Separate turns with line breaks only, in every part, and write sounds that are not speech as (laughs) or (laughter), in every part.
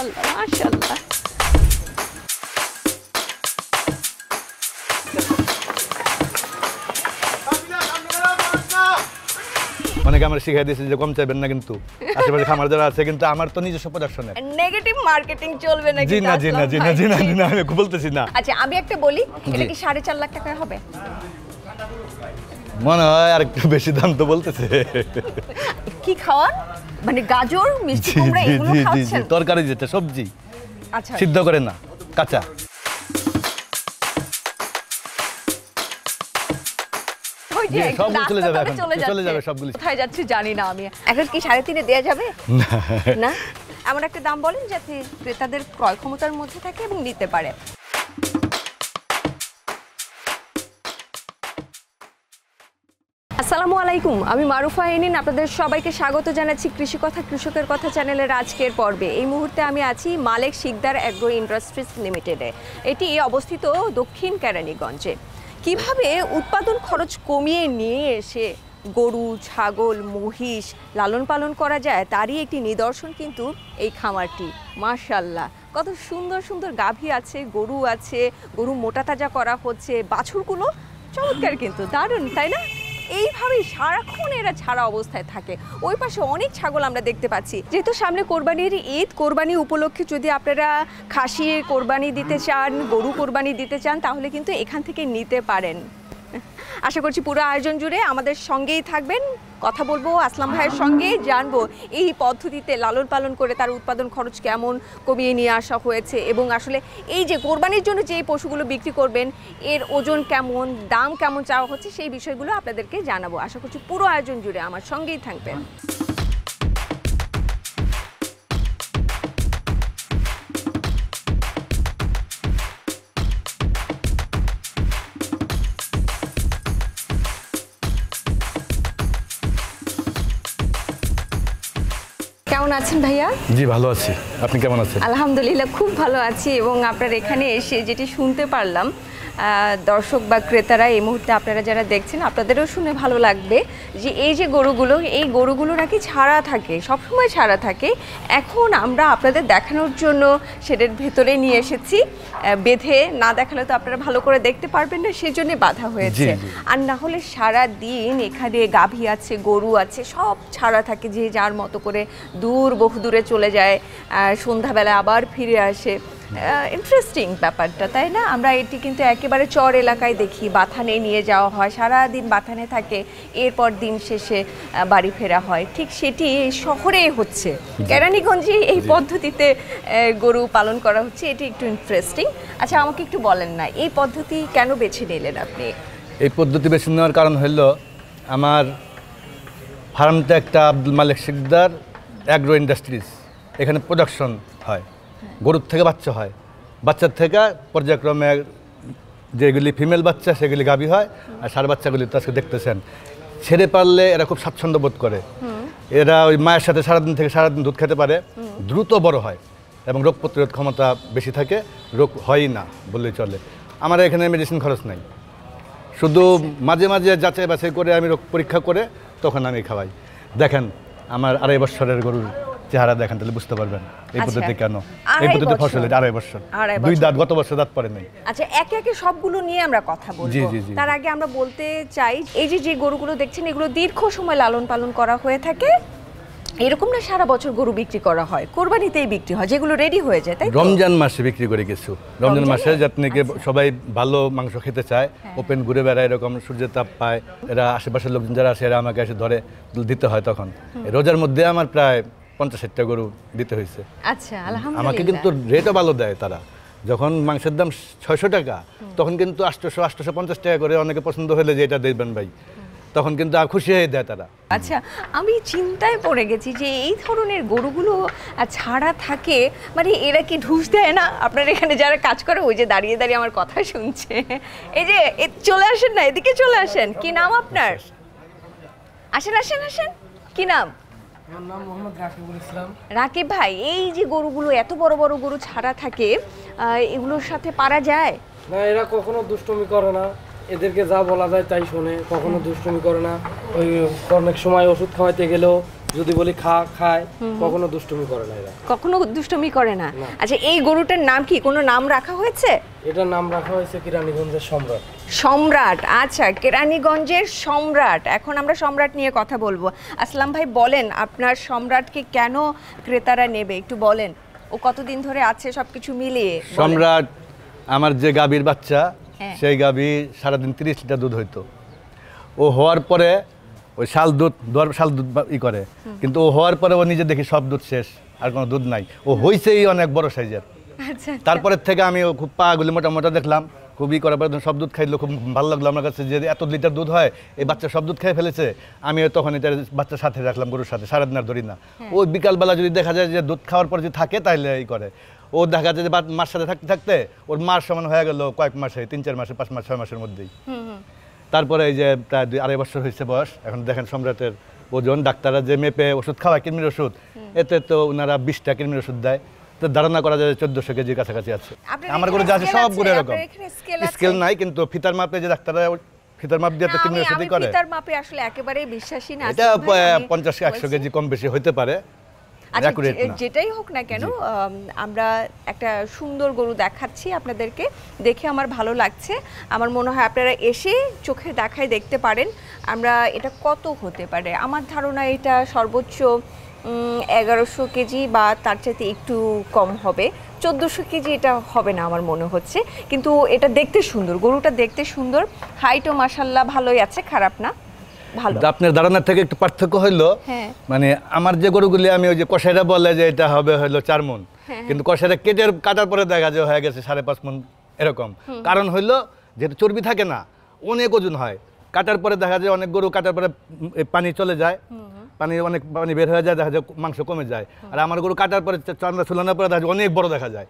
মাশাল্লাহ
মাশাল্লাহ
অনেকে আমার শিখাই দিয়েছে যে কম চাইবেন না কিন্তু আশেপাশে খামার যারা আছে কিন্তু আমার তো নিজস্ব
নেগেটিভ মার্কেটিং চলবে না জি না জি না জি না জি না জি না
আমি বলতেছি না
আচ্ছা আমি একটা বলি এটা কি লাখ টাকা হবে
মনে হয় আর একটু বেশি দাম তো বলতেছে
কি খাওয়ান মানে গাজর মিষ্টি কুমড়া এগুলো খাচ্ছেন
তরকারি যেটা সবজি আচ্ছা সিদ্ধ করেন না কাঁচা
জানি এমন একটা দাম বলেন যাতে ক্রেতাদের ক্রয় ক্ষমতার মধ্যে থাকে এবং নিতে পারে আসসালামু আলাইকুম আমি মারুফা এনিন আপনাদের সবাইকে স্বাগত জানাচ্ছি কৃষি কথা কৃষকের কথা চ্যানেলের আজকের পর্বে এই মুহূর্তে আমি আছি মালেক শিকদার অ্যাগ্রো ইন্ডাস্ট্রিজ লিমিটেডে এটি অবস্থিত দক্ষিণ কেরানীগঞ্জে কিভাবে উৎপাদন খরচ কমিয়ে নিয়ে এসে গরু ছাগল মহিষ লালন পালন করা যায় তারই একটি নিদর্শন কিন্তু এই খামারটি মার্শাল্লাহ কত সুন্দর সুন্দর গাভী আছে গরু আছে গরু মোটা তাজা করা হচ্ছে বাছুরগুলো চমৎকার কিন্তু দারুণ তাই না এইভাবেই সারাক্ষণ এরা ছাড়া অবস্থায় থাকে ওই পাশে অনেক ছাগল আমরা দেখতে পাচ্ছি যেহেতু সামনে কোরবানির ঈদ কোরবানি উপলক্ষে যদি আপনারা খাসি কোরবানি দিতে চান গরু কোরবানি দিতে চান তাহলে কিন্তু এখান থেকে নিতে পারেন আশা করছি পুরো আয়োজন জুড়ে আমাদের সঙ্গেই থাকবেন কথা বলবো আসলাম ভাইয়ের সঙ্গে জানবো এই পদ্ধতিতে লালন পালন করে তার উৎপাদন খরচ কেমন কমিয়ে নিয়ে আসা হয়েছে এবং আসলে এই যে কোরবানির জন্য যে পশুগুলো বিক্রি করবেন এর ওজন কেমন দাম কেমন চাওয়া হচ্ছে সেই বিষয়গুলো আপনাদেরকে জানাবো আশা করছি পুরো আয়োজন জুড়ে আমার সঙ্গেই থাকবেন কেমন আছেন ভাইয়া
জি ভালো আছি আপনি কেমন আছেন
আলহামদুলিল্লাহ খুব ভালো আছি এবং আপনার এখানে এসে যেটি শুনতে পারলাম দর্শক বা ক্রেতারা এই মুহূর্তে আপনারা যারা দেখছেন আপনাদেরও শুনে ভালো লাগবে যে এই যে গরুগুলো এই গরুগুলো নাকি ছাড়া থাকে সবসময় ছাড়া থাকে এখন আমরা আপনাদের দেখানোর জন্য সেটার ভেতরে নিয়ে এসেছি বেঁধে না দেখালে তো আপনারা ভালো করে দেখতে পারবেন না সেজন্য বাধা হয়েছে আর না হলে সারা দিন এখানে গাভী আছে গরু আছে সব ছাড়া থাকে যে যার মতো করে দূর বহু দূরে চলে যায় সন্ধ্যাবেলা আবার ফিরে আসে ইন্টারেস্টিং ব্যাপারটা তাই না আমরা এটি কিন্তু একেবারে চর এলাকায় দেখি বাথানে নিয়ে যাওয়া হয় সারা দিন বাথানে থাকে এরপর দিন শেষে বাড়ি ফেরা হয় ঠিক সেটি শহরে হচ্ছে কেরানীগঞ্জে এই পদ্ধতিতে গরু পালন করা হচ্ছে এটি একটু ইন্টারেস্টিং আচ্ছা আমাকে একটু বলেন না এই পদ্ধতি কেন বেছে নিলেন আপনি
এই পদ্ধতি বেছে নেওয়ার কারণ হলো আমার ফার্মটা একটা আব্দুল মালিক সিকদার অ্যাগ্রো ইন্ডাস্ট্রিজ এখানে প্রোডাকশন হয় হ্যাঁ। গরুর থেকে বাচ্চা হয় বাচ্চার থেকে পর্যায়ক্রমে যেগুলি ফিমেল বাচ্চা সেগুলি গাভী হয় আর সার বাচ্চাগুলি তো আজকে দেখতেছেন ছেড়ে পারলে এরা খুব স্বাচ্ছন্দ্য বোধ করে এরা ওই মায়ের সাথে সারাদিন থেকে সারাদিন দুধ খেতে পারে দ্রুত বড় হয় এবং রোগ প্রতিরোধ ক্ষমতা বেশি থাকে রোগ হয়ই না বললেই চলে আমার এখানে মেডিসিন খরচ নাই শুধু আচ্ছা। মাঝে মাঝে যাচাই বাছাই করে আমি রোগ পরীক্ষা করে তখন আমি খাওয়াই দেখেন আমার আড়াই বছরের গরুর চেহারা দেখেন তাহলে বুঝতে পারবেন এই আচ্ছা। পদ্ধতি কেন এই পদ্ধতি ফসল আড়াই বছর দুই দাঁত গত বছর দাঁত পরে নেই
আচ্ছা একে একে সবগুলো নিয়ে আমরা কথা বলবো তার আগে আমরা বলতে চাই এই যে যে গরুগুলো দেখছেন এগুলো দীর্ঘ সময় লালন পালন করা হয়ে থাকে এরকম না সারা বছর গরু বিক্রি করা হয় কোরবানিতেই বিক্রি হয় যেগুলো রেডি হয়ে যায় তাই রমজান
মাসে বিক্রি করে কিছু রমজান মাসে যাতে আচ্ছা। সবাই ভালো মাংস খেতে চায় ওপেন হ্যাঁ। ঘুরে বেড়ায় এরকম সূর্যের তাপ পায় এরা আশেপাশের লোকজন যারা আসে এরা আমাকে এসে ধরে দিতে হয় তখন রোজার মধ্যে আমার প্রায় পঞ্চাশটা গরু দিতে হয়েছে
আচ্ছা আমাকে কিন্তু
রেটও ভালো দেয় তারা যখন মাংসের দাম ছয়শো টাকা তখন কিন্তু আটশোশো আটশোশো পঞ্চাশ টাকা করে অনেকে পছন্দ হলে যে এটা দেখবেন ভাই তখন কিন্তু খুশি হয়ে দেয় তারা
আচ্ছা আমি চিন্তায় পড়ে গেছি যে এই ধরনের গরুগুলো ছাড়া থাকে মানে এরা কি ঢুস দেয় না আপনার এখানে যারা কাজ করে ওই যে দাঁড়িয়ে দাঁড়িয়ে আমার কথা শুনছে এই যে চলে আসেন না এদিকে চলে আসেন কি নাম আপনার আসেন আসেন আসেন কি নাম রাকিব ভাই এই যে গরুগুলো এত বড় বড় গরু ছাড়া থাকে এগুলোর সাথে পারা যায়
না এরা কখনো দুষ্টমি করে না এদেরকে যা বলা যায় তাই শোনে কখনো দুষ্টমি করে না ওই অনেক সময় ওষুধ খাওয়াইতে গেলেও যদি বলি খা খায় কখনো দুষ্টমি করে না এরা
কখনো দুষ্টমি করে না আচ্ছা এই গরুটার নাম কি কোনো নাম রাখা হয়েছে
এটার নাম রাখা হয়েছে কেরানীগঞ্জের সম্রাট
সম্রাট আচ্ছা কেরানীগঞ্জের সম্রাট এখন আমরা সম্রাট নিয়ে কথা বলবো আসলাম ভাই বলেন আপনার সম্রাটকে কেন ক্রেতারা নেবে একটু বলেন ও কতদিন ধরে আছে সব কিছু মিলিয়ে সম্রাট
আমার যে গাভীর বাচ্চা হ্যাঁ। সেই গাভী সারাদিন তিরিশ লিটার দুধ হইতো ও হওয়ার পরে ওই শাল দুধ দর শাল দুধ ই করে কিন্তু ও হওয়ার পরে ও নিজে দেখি সব দুধ শেষ আর কোনো দুধ নাই ও হইছেই অনেক বড় সাইজের আচ্ছা, আচ্ছা। তারপরে থেকে আমি খুব পাগুলি মোটা মোটা দেখলাম খুবই করার পরে সব দুধ খাইলো খুব ভালো লাগলো আমার কাছে যে এত লিটার দুধ হয় এই বাচ্চা সব দুধ খেয়ে ফেলেছে আমি তখন এটা বাচ্চার সাথে রাখলাম গরুর সাথে সারাদিন আর ধরি না হ্যাঁ। ওই বিকালবেলা যদি দেখা যায় যে দুধ খাওয়ার পর যদি থাকে তাহলে এই করে ও দেখা যায় যে মার সাথে থাকতে থাকতে ওর মার সমান হয়ে গেল কয়েক মাসে তিন চার মাসে পাঁচ মাস ছয় মাসের মধ্যেই তারপরে এই যে প্রায় দুই আড়াই বছর হয়েছে বয়স এখন দেখেন সম্রাটের ওজন ডাক্তাররা যে মেপে ওষুধ খাওয়ায় কৃমির ওষুধ এতে তো ওনারা বিশটা কৃমির ওষুধ দেয় ধারণা করা যায় চোদ্দশো কেজির কাছাকাছি আছে আমার স্কেল নাই কিন্তু ফিতার মাপে যে ডাক্তাররা ফিতার করে
মাপে আসলে না কেজি
কম বেশি হতে পারে আচ্ছা,
যেটাই হোক না কেন আমরা একটা সুন্দর গরু দেখাচ্ছি আপনাদেরকে দেখে আমার ভালো লাগছে আমার মনে হয় আপনারা এসে চোখে দেখায় দেখতে পারেন আমরা এটা কত হতে পারে আমার ধারণা এটা সর্বোচ্চ এগারোশো কেজি বা তার চাইতে একটু কম হবে চোদ্দোশো কেজি এটা হবে না আমার মনে হচ্ছে কিন্তু এটা দেখতে সুন্দর গরুটা দেখতে সুন্দর হাইটও মাসাল্লাহ ভালোই আছে খারাপ না ভালো
আপনার ধারণার থেকে একটু পার্থক্য হইলো হ্যাঁ। মানে আমার যে গরুগুলি আমি ওই যে কষাইরা বলে যে এটা হবে হইলো চার মন হ্যাঁ, হ্যাঁ। কিন্তু কষাইরা কেটে কাটার পরে দেখা যায় হয়ে গেছে সাড়ে পাঁচ মন এরকম কারণ হইলো যেহেতু চর্বি থাকে না অনেক ওজন হয় কাটার পরে দেখা যায় অনেক গরু কাটার পরে পানি চলে যায় পানি অনেক পানি বের হয়ে যায় দেখা যায় মাংস কমে যায় আর আমার গরু কাটার পরে চান্দা ছুলানোর পরে দেখা যায় অনেক বড় দেখা যায়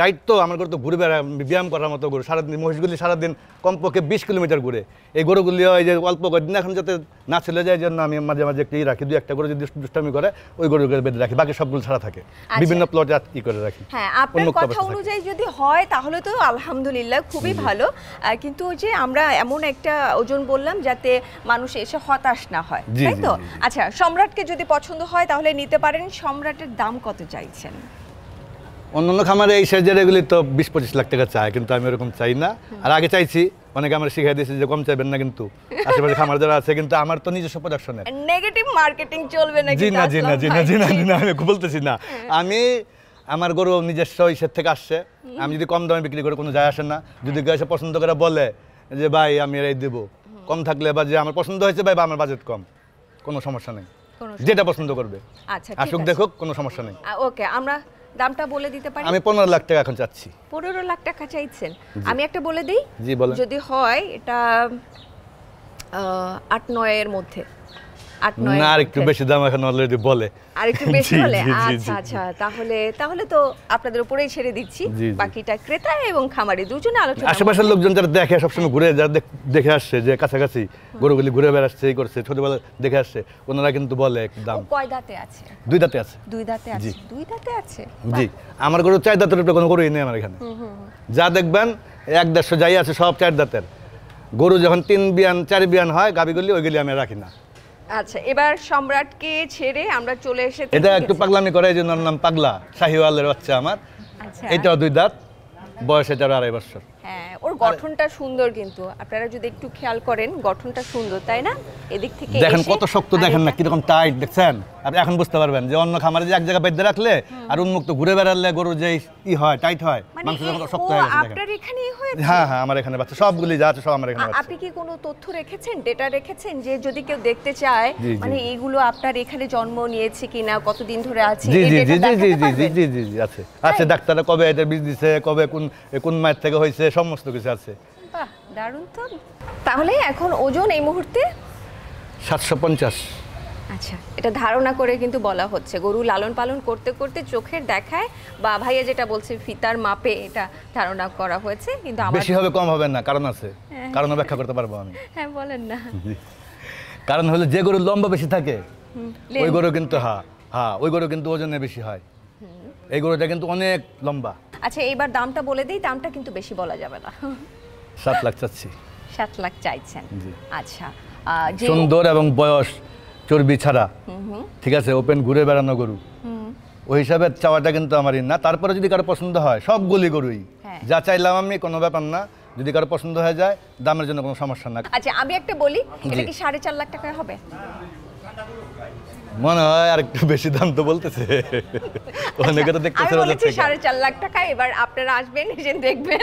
টাইট তো আমার গরু তো ঘুরে বেড়া ব্যায়াম করার মতো গরু সারাদিন মহিষগুলি সারাদিন কমপক্ষে বিশ কিলোমিটার ঘুরে এই গরুগুলি হয় যে অল্প কদিন এখন যাতে না চলে যায় জন্য আমি মাঝে মাঝে একটি রাখি দু একটা গরু যদি দুষ্টামি করে ওই গরুগুলো বেঁধে রাখি বাকি সবগুলো ছাড়া থাকে আচ্ছা। বিভিন্ন প্লটে ই করে রাখি হ্যাঁ আপনার কথা অনুযায়ী
যদি হয় তাহলে তো আলহামদুলিল্লাহ খুবই ভালো কিন্তু ওই যে আমরা এমন একটা ওজন বললাম যাতে মানুষ এসে হতাশ না হয় তাই তো আচ্ছা সম্রাটকে যদি পছন্দ হয় তাহলে নিতে পারেন সম্রাটের দাম কত চাইছেন
অন্যান্য খামারে এই সাইজের এগুলি তো বিশ পঁচিশ লাখ টাকা চায় কিন্তু আমি ওরকম চাই না আর আগে চাইছি অনেকে আমার শিখাই দিয়েছে যে কম চাইবেন না কিন্তু আশেপাশে খামার যারা আছে কিন্তু আমার তো নিজস্ব প্রোডাকশনে
নেগেটিভ মার্কেটিং চলবে না জি না জি না জি না জি না জি না আমি
বলতেছি না হ্যাঁ। আমি আমার গরু নিজস্ব ইসের থেকে আসছে আমি যদি কম দামে বিক্রি করে কোনো যায় আসে না যদি গায়ে পছন্দ করে বলে যে ভাই আমি এরাই দেব কম থাকলে বা যে আমার পছন্দ হয়েছে ভাই বা আমার বাজেট কম কোনো সমস্যা নেই যেটা পছন্দ করবে
আচ্ছা আসুক দেখুক কোনো সমস্যা নেই ওকে আমরা দামটা বলে দিতে পারি আমি 15
লাখ টাকা এখন চাচ্ছি
15 লাখ টাকা চাইছেন আমি একটা বলে দেই জি বলেন যদি হয় এটা আট নয়ের মধ্যে আশেপাশের
লোকজন যারা দেখে সবসময় ঘুরে দেখে আসছে যে কাছাকাছি গরুগুলি ঘুরে বেড়াচ্ছে করছে ছোটবেলা দেখে আসছে ওনারা কিন্তু বলে দুই দাঁতে আছে জি আমার গরু চার দাঁতের কোনো গরুই নেই আমার এখানে যা দেখবেন এক দেড়শো যাই আছে সব চার দাঁতের গরু যখন তিন বিয়ান চার বিয়ান হয় গাবিগুলি ওইগুলি আমি রাখি না
আচ্ছা এবার সম্রাটকে ছেড়ে আমরা চলে এসেছি এটা একটু
পাগলামি করে এই জন্য নাম পাগলা শাহিওয়ালের বাচ্চা আমার
আচ্ছা। এটা দুই
দাঁত বয়স এটার আড়াই বছর
হ্যাঁ ওর গঠনটা সুন্দর কিন্তু আপনারা যদি একটু খেয়াল করেন গঠনটা সুন্দর তাই না এদিক
থেকে দেখেন কত
শক্ত দেখেন না কিরকম টাইট দেখছেন আপনি এখন বুঝতে পারবেন যে অন্য খামারে যে এক জায়গায় বেঁধে রাখলে আর উন্মুক্ত ঘুরে বেড়ালে গরু যে ই হয় টাইট হয় মানে মাংস শক্ত হয়ে আপনার
এখানেই
হয়েছে হ্যাঁ হ্যাঁ
আমার এখানে বাচ্চা সবগুলি যা আছে সব আমার এখানে
আপনি কি কোনো তথ্য রেখেছেন ডেটা রেখেছেন যে যদি কেউ দেখতে চায় মানে এইগুলো আপনার এখানে জন্ম নিয়েছে কিনা কতদিন ধরে আছে জি জি জি
জি জি জি জি জি জি আছে আছে ডাক্তাররা কবে এটা বীজ দিছে কবে কোন কোন মায়ের থেকে হয়েছে সমস্ত কিছু আছে
বাহ দারুণ তো তাহলে এখন ওজন এই মুহূর্তে
সাতশো পঞ্চাশ
আচ্ছা এটা ধারণা করে কিন্তু বলা হচ্ছে গরু লালন পালন করতে করতে চোখের দেখায় বা ভাইয়া যেটা বলছে ফিতার মাপে এটা ধারণা করা হয়েছে কিন্তু বেশি
হবে কম হবে না কারণ আছে হ্যাঁ। কারণ ব্যাখ্যা করতে পারবো আমি
হ্যাঁ বলেন না
কারণ হলো যে গরু লম্বা বেশি থাকে ওই গরু কিন্তু হ্যাঁ হ্যাঁ ওই গরু কিন্তু ওজনে বেশি হয় এই গরুটা কিন্তু অনেক লম্বা
আচ্ছা এইবার দামটা বলে দিই দামটা কিন্তু বেশি বলা যাবে না
সাত লাখ চাচ্ছি
সাত লাখ চাইছেন আচ্ছা সুন্দর
এবং বয়স চর্বি ছাড়া ঠিক আছে ওপেন ঘুরে বেড়ানো গরু ওই হিসাবে চাওয়াটা কিন্তু আমারই না তারপরে যদি কারো পছন্দ হয় সব গলি গরুই হ্যাঁ। যা চাইলাম আমি কোনো ব্যাপার না যদি কারো পছন্দ হয়ে যায় দামের জন্য কোনো সমস্যা না
আচ্ছা আমি একটা বলি এটা কি সাড়ে চার লাখ টাকা হবে
মনে হয় আর একটু বেশি দাম তো বলতেছে আচ্ছা,
অনেকে তো দেখতেছে আমি বলেছি সাড়ে চার লাখ টাকা এবার আপনারা আসবেন এসে দেখবেন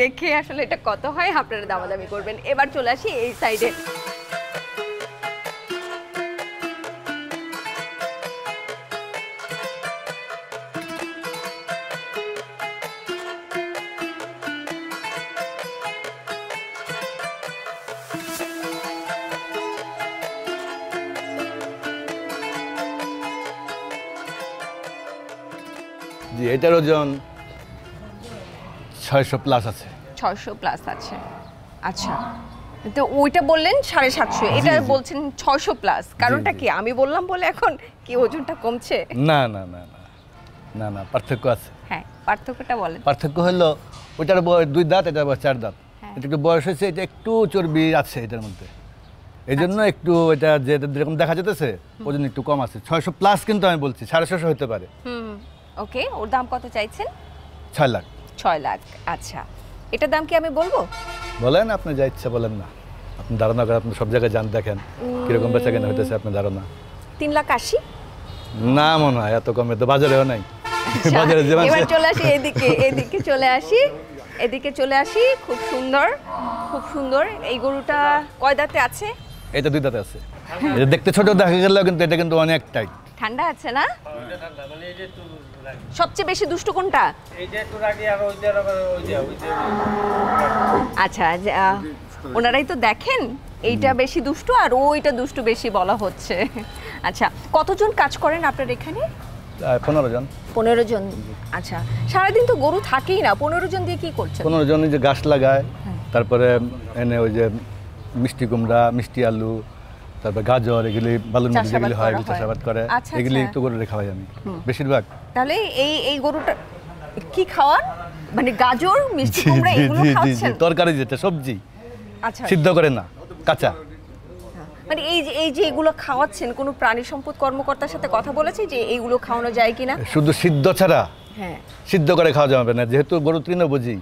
দেখে আসলে এটা কত হয় আপনারা দামাদামি করবেন এবার চলে আসি এই সাইডে
জি এটার ওজন ছয়শো প্লাস আছে
ছয়শো প্লাস আছে আচ্ছা তো ওইটা বললেন সাড়ে সাতশো এটা বলছেন ছয়শো প্লাস কারণটা কি আমি বললাম বলে এখন কি ওজনটা কমছে
না না না না না না পার্থক্য আছে
হ্যাঁ পার্থক্যটা বলেন
পার্থক্য হলো ওইটার বয়স দুই দাঁত এটা বয়স চার দাঁত হ্যাঁ। এটা একটু বয়স হয়েছে এটা একটু চর্বি আছে এটার মধ্যে এই জন্য আচ্ছা। একটু এটা যে যেরকম দেখা যেতেছে ওজন একটু কম আছে ছয়শো প্লাস কিন্তু আমি বলছি সাড়ে ছশো হতে পারে
ওকে ওর দাম কত চাইছেন ছয় লাখ ছয় লাখ আচ্ছা এটার দাম কি আমি বলবো
বলেন আপনি যা ইচ্ছা বলেন না আপনি ধারণা করেন আপনি সব জায়গায় জান দেখেন
রকম বেচা কেনা হইতেছে আপনার ধারণা তিন লাখ আশি
না মনে হয় এত কমে তো বাজারেও নাই আচ্ছা, বাজারে যে এবার চলে আসি এদিকে এদিকে
চলে আসি এদিকে চলে আসি খুব সুন্দর খুব সুন্দর এই গরুটা কয় দাঁতে আছে এটা দুই দাঁতে আছে দেখতে ছোট
দেখা গেল কিন্তু এটা কিন্তু অনেক টাইট
ঠান্ডা আছে না মানে সবচেয়ে বেশি দুষ্ট কোনটা
আচ্ছা ওনারাই
তো দেখেন এইটা বেশি দুষ্টু আর ওইটা দুষ্টু বেশি বলা হচ্ছে আচ্ছা কতজন কাজ করেন আপনার এখানে পনেরো জন পনেরো জন আচ্ছা সারাদিন তো গরু থাকেই না পনেরো জন দিয়ে কি করছে পনেরো
জন যে গাছ লাগায় হ্যাঁ। তারপরে এনে ওই যে মিষ্টি কুমড়া মিষ্টি আলু তারপর গাজর এগুলি বালুর মধ্যে যেগুলি হয় এগুলি চাষাবাদ করে আচ্ছা, এগুলি আচ্ছা। একটু তো রেখা হয় আমি বেশিরভাগ
তাহলে এই এই গরুটা কি খাওয়ান মানে গাজর মিষ্টি কুমড়া এগুলো খাচ্ছেন
তরকারি যেটা সবজি আচ্ছা সিদ্ধ করে না কাঁচা
মানে এই যে এই যে এগুলো খাওয়াচ্ছেন কোনো প্রাণী সম্পদ কর্মকর্তার সাথে কথা বলেছে যে এইগুলো খাওয়ানো যায় কিনা
শুধু সিদ্ধ ছাড়া হ্যাঁ সিদ্ধ করে খাওয়া যাবে না যেহেতু গরু তৃণভোজী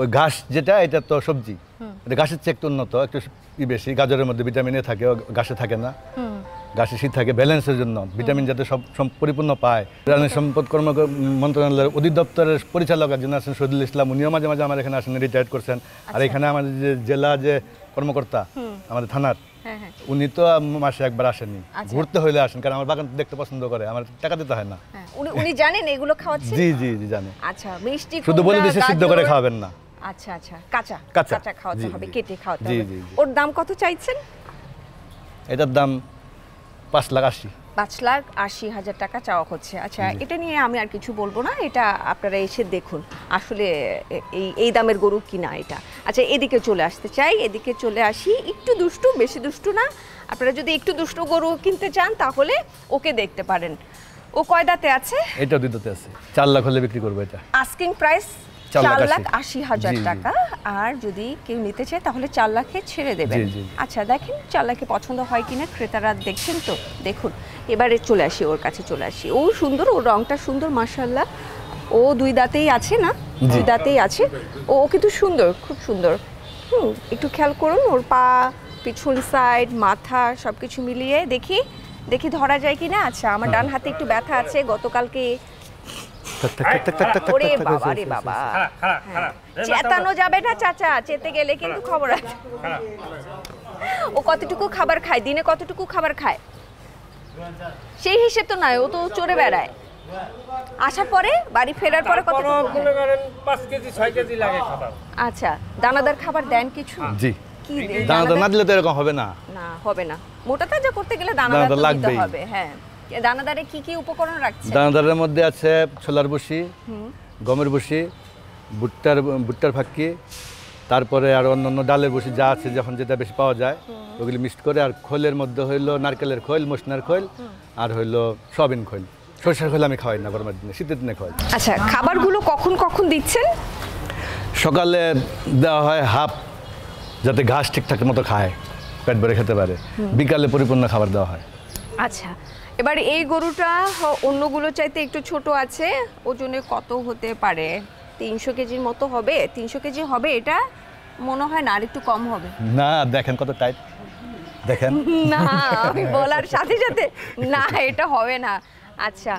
ওই ঘাস যেটা এটা তো সবজি হুম গাছের চেয়ে একটু উন্নত একটু বেশি গাজরের মধ্যে ভিটামিন এ থাকে গাছে থাকে না গাছে শীত থাকে ব্যালেন্সের জন্য ভিটামিন যাতে সব পরিপূর্ণ পায় প্রাণী সম্পদ কর্ম মন্ত্রণালয়ের অধিদপ্তরের পরিচালক একজন আছেন শহীদুল ইসলাম উনিও মাঝে মাঝে আমার এখানে আসেন রিটায়ার করছেন আর আচ্ছা। এখানে আমাদের যে জেলা যে কর্মকর্তা আমাদের থানার হ্যাঁ, হ্যাঁ। উনি তো মাসে একবার আসেনি আচ্ছা। ঘুরতে হইলে আসেন কারণ আমার বাগান দেখতে পছন্দ করে আমার টাকা দিতে হয় না
হ্যাঁ, উনি জানেন এগুলো জি জি জি জানেন আচ্ছা মিষ্টি শুধু বলে দিয়েছে সিদ্ধ করে খাওয়াবেন না আচ্ছা আচ্ছা কাঁচা কাঁচা খাওয়াতে হবে কেটে খাওয়াতে হবে ওর দাম কত চাইছেন
এটার দাম পাঁচ লাখ আশি
পাঁচ লাখ আশি হাজার টাকা চাওয়া হচ্ছে আচ্ছা এটা নিয়ে আমি আর কিছু বলবো না এটা আপনারা এসে দেখুন আসলে এই এই দামের গরু কিনা এটা আচ্ছা এদিকে চলে আসতে চাই এদিকে চলে আসি একটু দুষ্টু বেশি দুষ্টু না আপনারা যদি একটু দুষ্টু গরু কিনতে চান তাহলে ওকে দেখতে পারেন ও কয় দাঁতে আছে
এটা দুই দাঁতে আছে চার লাখ হলে বিক্রি করবো এটা
আস্কিং প্রাইস চার লাখ আশি হাজার টাকা আর যদি কেউ নিতে চায় তাহলে চার লাখে ছেড়ে দেবেন আচ্ছা দেখেন চার লাখে পছন্দ হয় কিনা ক্রেতারা দেখছেন তো দেখুন এবারে চলে আসি ওর কাছে চলে আসি ও সুন্দর ও রংটা সুন্দর মাসাল্লাহ ও দুই দাঁতেই আছে না দুই দাঁতেই আছে ও কিন্তু সুন্দর খুব সুন্দর হুম একটু খেয়াল করুন ওর পা পিছন সাইড মাথা সব কিছু মিলিয়ে দেখি দেখি ধরা যায় কি না আচ্ছা আমার ডান হ্যাঁ। হাতে একটু ব্যথা আছে গতকালকে
হ্যাঁ। চেতানো
যাবে না চাচা চেতে গেলে কিন্তু খবর আছে ও কতটুকু খাবার খায় দিনে কতটুকু খাবার খায় সেই হিসেব তো নয় ও তো চড়ে বেড়ায় আসার পরে বাড়ি ফেরার পরে কত আচ্ছা দানাদার খাবার দেন কিছু হ্যাঁ। জি দানাদার না দিলে তো এরকম হবে না না হবে না মোটা তাজা করতে গেলে দানাদার লাগবে হবে হ্যাঁ দানাদারে কি কি উপকরণ রাখছেন
দানাদারের মধ্যে আছে ছোলার বসি গমের বসি ভুট্টার ভুট্টার ফাঁকি তারপরে আর অন্যান্য ডালের বসি যা আছে যখন যেটা বেশি পাওয়া যায় ওগুলি মিক্সড করে আর খোলের মধ্যে হইলো নারকেলের খোল মশনার খোল আর হইলো সবিন খোল সরষের খোল আমি খাওয়াই না গরমের দিনে শীতের দিনে খোল
আচ্ছা খাবারগুলো কখন কখন দিচ্ছেন
সকালে দেওয়া হয় হাফ যাতে ঘাস ঠিকঠাক মতো খায় পেট ভরে খেতে পারে বিকালে
পরিপূর্ণ খাবার দেওয়া হয় আচ্ছা এবার এই গরুটা অন্যগুলো চাইতে একটু ছোট আছে ওজনে কত হতে পারে তিনশো কেজির মতো হবে তিনশো কেজি হবে এটা মনে হয় না আর একটু কম হবে
না দেখেন কত টাইট দেখেন
না আমি বলার সাথে সাথে না এটা হবে না আচ্ছা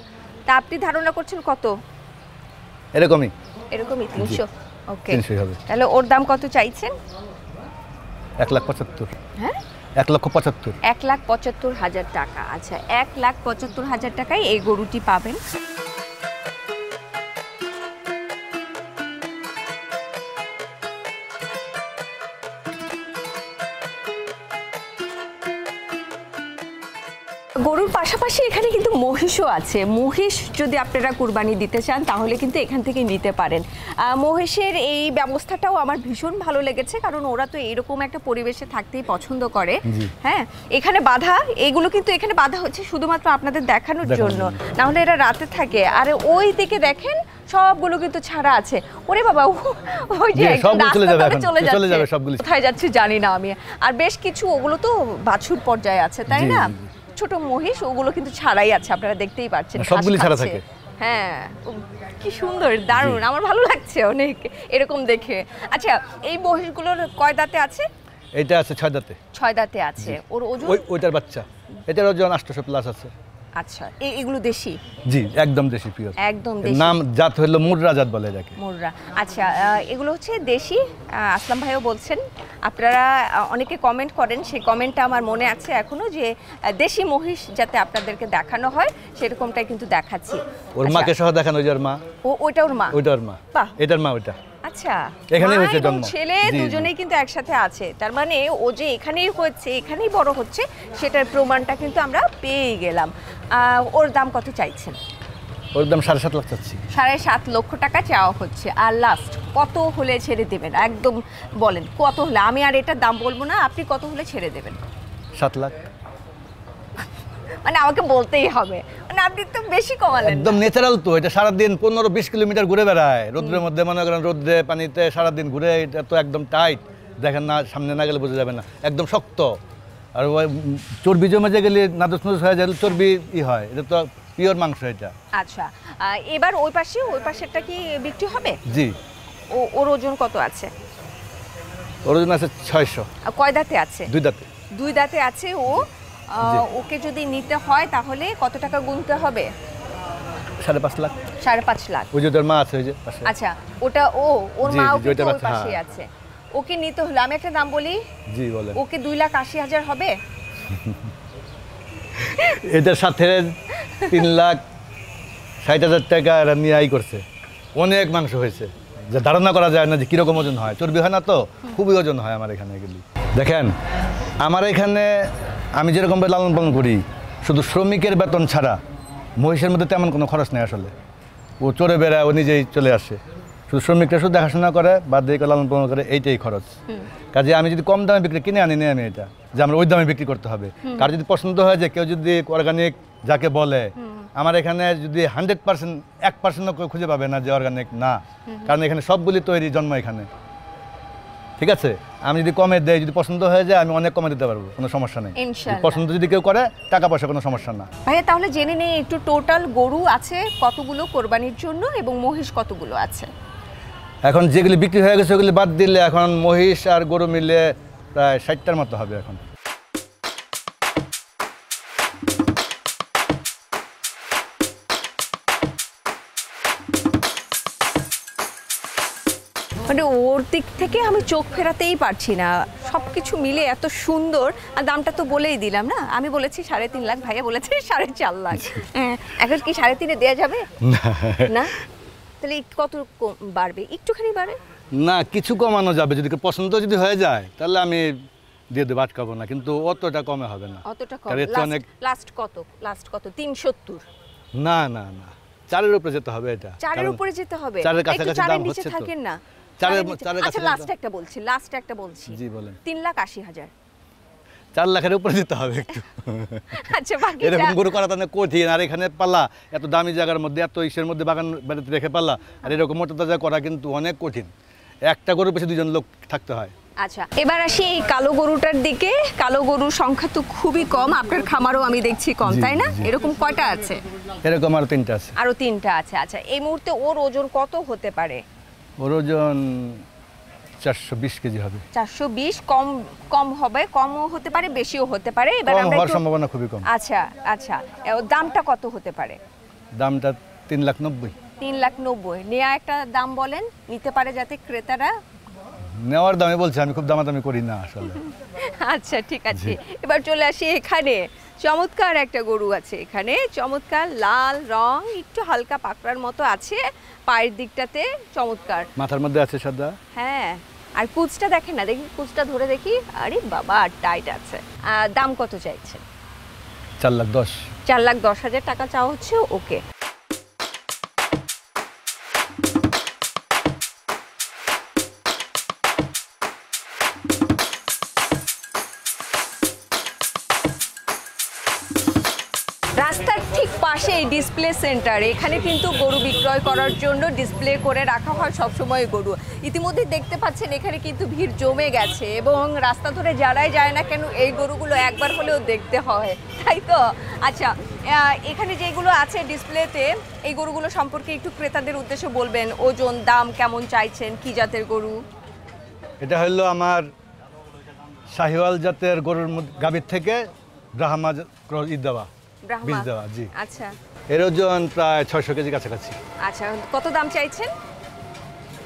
তা আপনি ধারণা করছেন কত এরকমই এরকমই তিনশো ওকে তাহলে ওর দাম কত চাইছেন
এক লাখ পঁচাত্তর হ্যাঁ এক লক্ষ পঁচাত্তর
এক লাখ পঁচাত্তর হাজার টাকা আচ্ছা এক লাখ পঁচাত্তর হাজার টাকায় এই গরুটি পাবেন পাশাপাশি এখানে কিন্তু মহিষও আছে মহিষ যদি আপনারা কুরবানি দিতে চান তাহলে কিন্তু এখান থেকে নিতে পারেন মহিষের এই ব্যবস্থাটাও আমার ভীষণ ভালো লেগেছে কারণ ওরা তো এইরকম একটা পরিবেশে থাকতেই পছন্দ করে হ্যাঁ এখানে বাধা এগুলো কিন্তু এখানে বাধা হচ্ছে শুধুমাত্র আপনাদের দেখানোর জন্য না হলে এরা রাতে থাকে আর ওই দিকে দেখেন সবগুলো কিন্তু ছাড়া আছে ওরে বাবা কোথায় যাচ্ছে জানি না আমি আর বেশ কিছু ওগুলো তো বাছুর পর্যায়ে আছে তাই না ছোট মহিষ ওগুলো কিন্তু ছাড়াই আছে আপনারা দেখতেই পাচ্ছেন মানে সবগুলি ছাড়া থাকে হ্যাঁ কি সুন্দর দারুণ আমার ভালো লাগছে অনেক এরকম দেখে আচ্ছা এই মহিষগুলোর কয় দাঁতে আছে
এটা আছে ছয় দাঁতে
ছয় দাঁতে আছে ওর ওজন
ওইটার বাচ্চা এটার ওজন আটশোশো প্লাস আছে
আচ্ছা এই এগুলো দেশি
জি একদম দেশি প্রিয়
একদম দেশি নাম
জাত হলো মুররা জাত বলে এটাকে
মুররা আচ্ছা এগুলো হচ্ছে দেশি আসলাম ভাইও বলছেন আপনারা অনেকে কমেন্ট করেন সেই কমেন্টটা আমার মনে আছে এখনো যে দেশি মহিষ যাতে আপনাদেরকে দেখানো হয় সেরকমটাই কিন্তু দেখাচ্ছি
ওর আচ্ছা। মাকে সহ দেখানো ওই মা
ও ওইটা ওর মা
ওইটা ওর মা এটার মা ওইটা
আচ্ছা ছেলে দুজনেই কিন্তু একসাথে আছে তার মানে ও যে এখানেই হচ্ছে এখানেই বড় হচ্ছে সেটার প্রমাণটা কিন্তু আমরা পেয়ে গেলাম ওর দাম কত চাইছেন
ওর দাম সাড়ে সাত লক্ষ চাচ্ছি
সাড়ে সাত লক্ষ টাকা চাওয়া হচ্ছে আর লাস্ট কত হলে ছেড়ে দেবেন একদম বলেন কত হলে আমি আর এটার দাম বলবো না আপনি কত হলে ছেড়ে দেবেন সাত লাখ মানে আমাকে বলতেই হবে মানে আপনি তো বেশি কমালেন একদম
ন্যাচারাল তো এটা সারাদিন পনেরো বিশ কিলোমিটার ঘুরে বেড়ায় রোদ্রের মধ্যে মনে করেন রোদ্রে পানিতে সারাদিন ঘুরে এটা তো একদম টাইট দেখেন না সামনে না গেলে বোঝা যাবে না একদম শক্ত আর চর্বি জমে যে গেলে নাদস নাদস হয়ে যায় চর্বি ই হয় এটা তো পিওর মাংস এটা
আচ্ছা এবার ওই পাশে ওই পাশেরটা কি বিক্রি হবে জি ও ওর ওজন কত আছে
ওর ওজন আছে ছয়শো
কয় দাঁতে আছে দুই দাঁতে দুই দাঁতে আছে ও ওকে যদি নিতে হয় তাহলে কত টাকা গুনতে হবে সাড়ে পাঁচ লাখ সাড়ে পাঁচ লাখ ওই
যে ওর মা আছে ওই যে আচ্ছা
ওটা ও ওর মা ওকে পাশে হ্যাঁ। আছে ওকে নিতে হলো আমি একটা দাম বলি জি বলেন ওকে দুই লাখ আশি হাজার হবে (laughs)
এদের সাথে তিন লাখ ষাট হাজার টাকা এরা নিয়ে আয় করছে অনেক মাংস হয়েছে যে ধারণা করা যায় না যে কীরকম ওজন হয় চর্বি হয় না তো খুবই ওজন হয় আমার এখানে এগুলি দেখেন আমার এখানে আমি যেরকমভাবে লালন পালন করি শুধু শ্রমিকের বেতন ছাড়া মহিষের মধ্যে তেমন কোনো খরচ নেই আসলে ও চড়ে বেড়ায় ও নিজেই চলে আসে শুধু শ্রমিকরা শুধু দেখাশোনা করে বা দেরিকে লালন পালন করে এইটাই খরচ কাজে আমি যদি কম দামে বিক্রি কিনে আনি না আমি এটা যে আমরা ওই দামে বিক্রি করতে হবে কার যদি পছন্দ হয় যে কেউ যদি অর্গানিক যাকে বলে আমার এখানে যদি হান্ড্রেড পার্সেন্ট এক পার্সেন্টও খুঁজে পাবে না যে অর্গানিক না কারণ এখানে সবগুলি তৈরি জন্ম এখানে ঠিক আছে আমি যদি কমে দেয় যদি পছন্দ হয়ে যায় আমি অনেক কমে দিতে পারবো কোনো সমস্যা নেই পছন্দ যদি কেউ করে টাকা পয়সা কোনো সমস্যা না
ভাই তাহলে জেনে নেই একটু টোটাল গরু আছে কতগুলো কোরবানির জন্য এবং মহিষ কতগুলো আছে
এখন যেগুলি বিক্রি হয়ে গেছে ওগুলি বাদ দিলে এখন মহিষ আর গরু মিলে প্রায় ষাটটার মতো হবে এখন
মানে ওর দিক থেকে আমি চোখ ফেরাতেই পারছি না সব কিছু মিলে এত সুন্দর আর দামটা তো বলেই দিলাম না আমি বলেছি সাড়ে তিন লাখ ভাইয়া বলেছে সাড়ে চার লাখ হ্যাঁ, এখন কি সাড়ে তিনে দেওয়া যাবে না তাহলে কত বাড়বে একটুখানি বাড়ে
না কিছু কমানো যাবে যদি পছন্দ যদি হয়ে যায় তাহলে আমি দিয়ে দেবো আটকাবো না কিন্তু অতটা কমে হবে না
অতটা অনেক লাস্ট কত লাস্ট কত তিন সত্তর
না না না চারের উপরে যেতে হবে এটা চারের উপরে
যেতে হবে চারের কাছাকাছি দাম হচ্ছে থাকেন না চারের চারের আচ্ছা, কাছে লাস্ট একটা বলছি লাস্ট একটা বলছি জি বলেন তিন লাখ আশি হাজার
চার লাখের উপরে দিতে হবে একটু
আচ্ছা, এরকম গরু করা
তাহলে কঠিন আর এখানে পাল্লা এত দামি জায়গার মধ্যে এত ইসের মধ্যে বাগান বেড়াতে রেখে পাল্লা আর এরকম মোটা তাজা করা কিন্তু অনেক কঠিন একটা গরুর পেছনে দুজন লোক থাকতে হয়
আচ্ছা এবার আসি এই কালো গরুটার দিকে কালো গরুর সংখ্যা তো খুবই কম আপনার খামারও আমি দেখছি কম তাই না এরকম কয়টা আছে
এরকম আরো তিনটা আছে
আরো তিনটা আছে আচ্ছা এই মুহূর্তে ওর ওজন কত হতে পারে
ওর ওজন 420 কেজি হবে
420 কম কম হবে কমও হতে পারে বেশিও হতে পারে এবার আমরা একটু সম্ভাবনা খুবই কম আচ্ছা আচ্ছা দামটা কত হতে পারে
দামটা 3 লাখ 90
3 লাখ 90 নেয়া একটা দাম বলেন নিতে পারে যাতে ক্রেতারা
নেওয়ার দামে বলছি আমি খুব দামাদামি করি না আসলে
(laughs) আচ্ছা ঠিক আছে এবার চলে আসি এখানে চমৎকার একটা গরু আছে এখানে চমৎকার লাল রং একটু হালকা পাকড়ার মতো আছে পায়ের দিকটাতে চমৎকার
মাথার মধ্যে আছে সাদা
হ্যাঁ আর কুচটা দেখেন না দেখি কুচটা ধরে দেখি আরে বাবা টাইট আছে দাম কত চাইছে চার লাখ দশ চার লাখ দশ হাজার টাকা চাওয়া হচ্ছে ওকে রাস্তার ঠিক পাশে এই ডিসপ্লে সেন্টার এখানে কিন্তু গরু বিক্রয় করার জন্য ডিসপ্লে করে রাখা হয় সবসময় গরু ইতিমধ্যে দেখতে পাচ্ছেন এখানে কিন্তু ভিড় জমে গেছে এবং রাস্তা ধরে যারাই যায় না কেন এই গরুগুলো একবার হলেও দেখতে হয় তাই তো আচ্ছা এখানে যেগুলো আছে ডিসপ্লেতে এই গরুগুলো সম্পর্কে একটু ক্রেতাদের উদ্দেশ্যে বলবেন ওজন দাম কেমন চাইছেন কি জাতের গরু
এটা হলো আমার শাহিওয়াল জাতের গরুর গাভীর থেকে ব্রাহ্মা ই দেওয়া
দেওয়া জি আচ্ছা
এর ওজন প্রায় ছয়শো কেজি কাছাকাছি
আচ্ছা কত দাম চাইছেন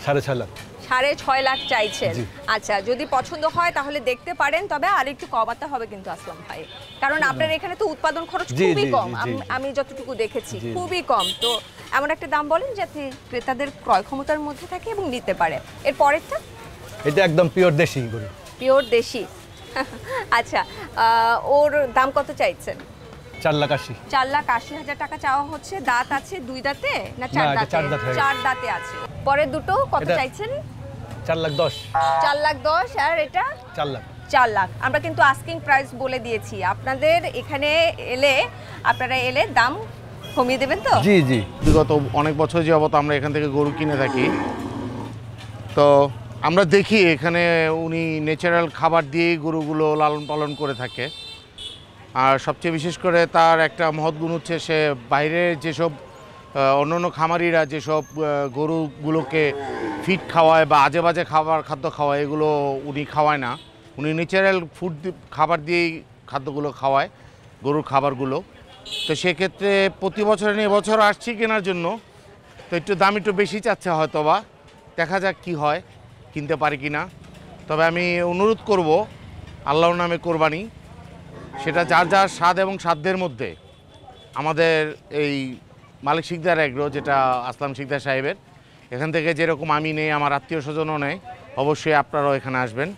সাড়ে ছয় লাখ সাড়ে ছয় লাখ চাইছেন আচ্ছা যদি পছন্দ হয় তাহলে দেখতে পারেন তবে আর একটু কমাতে হবে কিন্তু আসলাম ভাই কারণ আপনার এখানে তো উৎপাদন খরচ খুবই কম আমি যতটুকু দেখেছি খুবই কম তো এমন একটা দাম বলেন যাতে ক্রেতাদের ক্রয় ক্ষমতার মধ্যে থাকে এবং নিতে পারে এর পরেরটা
এটা একদম পিওর দেশি
পিওর দেশি (laughs) আচ্ছা ওর দাম কত চাইছেন চার লাখ আশি চার লাখ আশি হাজার টাকা চাওয়া হচ্ছে দাঁত আছে দুই দাঁতে না চার দাঁতে চার দাঁতে আছে পরের দুটো কত চাইছেন চার লাখ দশ চার লাখ দশ আর এটা চার লাখ চার লাখ আমরা কিন্তু আস্কিং প্রাইস বলে দিয়েছি আপনাদের এখানে এলে আপনারা এলে দাম কমিয়ে দেবেন তো জি
জি বিগত অনেক বছর যাবত আমরা এখান থেকে গরু কিনে থাকি তো আমরা দেখি এখানে উনি ন্যাচারাল খাবার দিয়ে গরুগুলো লালন পালন করে থাকে আর সবচেয়ে বিশেষ করে তার একটা মহৎ গুণ হচ্ছে সে বাইরের যেসব অন্য অন্য খামারিরা যেসব গরুগুলোকে ফিট খাওয়ায় বা আজে বাজে খাবার খাদ্য খাওয়ায় এগুলো উনি খাওয়ায় না উনি ন্যাচারাল ফুড খাবার দিয়েই খাদ্যগুলো খাওয়ায় গরুর খাবারগুলো তো সেক্ষেত্রে প্রতি বছর নিয়ে বছর আসছি কেনার জন্য তো একটু দাম একটু বেশি চাচ্ছে হয়তো বা দেখা যাক কি হয় কিনতে পারি কি না তবে আমি অনুরোধ করব আল্লাহর নামে কোরবানি সেটা যার যার স্বাদ এবং সাধ্যের মধ্যে আমাদের এই মালিক শিকদার এগ্রো যেটা আসলাম শিকদার সাহেবের এখান থেকে যেরকম আমি নেই আমার আত্মীয় স্বজনও নেই অবশ্যই আপনারাও এখানে আসবেন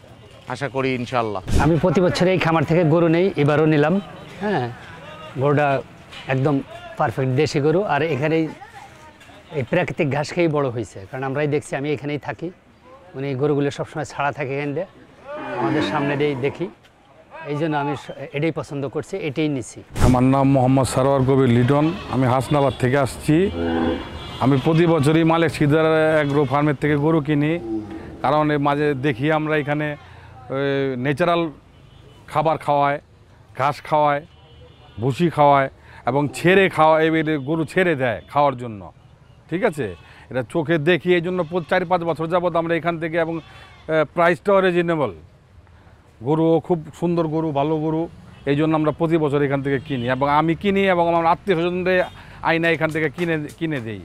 আশা করি ইনশাল্লাহ
আমি প্রতি বছর এই খামার থেকে গরু নেই এবারও নিলাম হ্যাঁ গরুটা একদম পারফেক্ট দেশি গরু আর এখানেই এই প্রাকৃতিক ঘাস খেয়েই বড়ো হয়েছে কারণ আমরাই দেখছি আমি এখানেই থাকি উনি মানে গরুগুলো সবসময় ছাড়া থাকে এখান দিয়ে আমাদের সামনে দিয়েই দেখি এই জন্য আমি এটাই পছন্দ করছি এটাই
নিছি আমার নাম মোহাম্মদ সারোয়ার কবির লিটন আমি হাসনাবাদ থেকে আসছি আমি প্রতি বছরই মালিক সিদ্দার অ্যাগ্রো ফার্মের থেকে গরু কিনি কারণ মাঝে দেখি আমরা এখানে ন্যাচারাল খাবার খাওয়ায় ঘাস খাওয়ায় ভুসি খাওয়ায় এবং ছেড়ে খাওয়া গরু ছেড়ে দেয় খাওয়ার জন্য ঠিক আছে এটা চোখে দেখি এই জন্য চার পাঁচ বছর যাবৎ আমরা এখান থেকে এবং প্রাইসটাও রিজনেবল গরু খুব সুন্দর গরু ভালো গরু এই জন্য আমরা প্রতি বছর এখান থেকে কিনি এবং আমি কিনি এবং আমার আত্মীয় স্বজনদের আইনা এখান থেকে কিনে কিনে দিই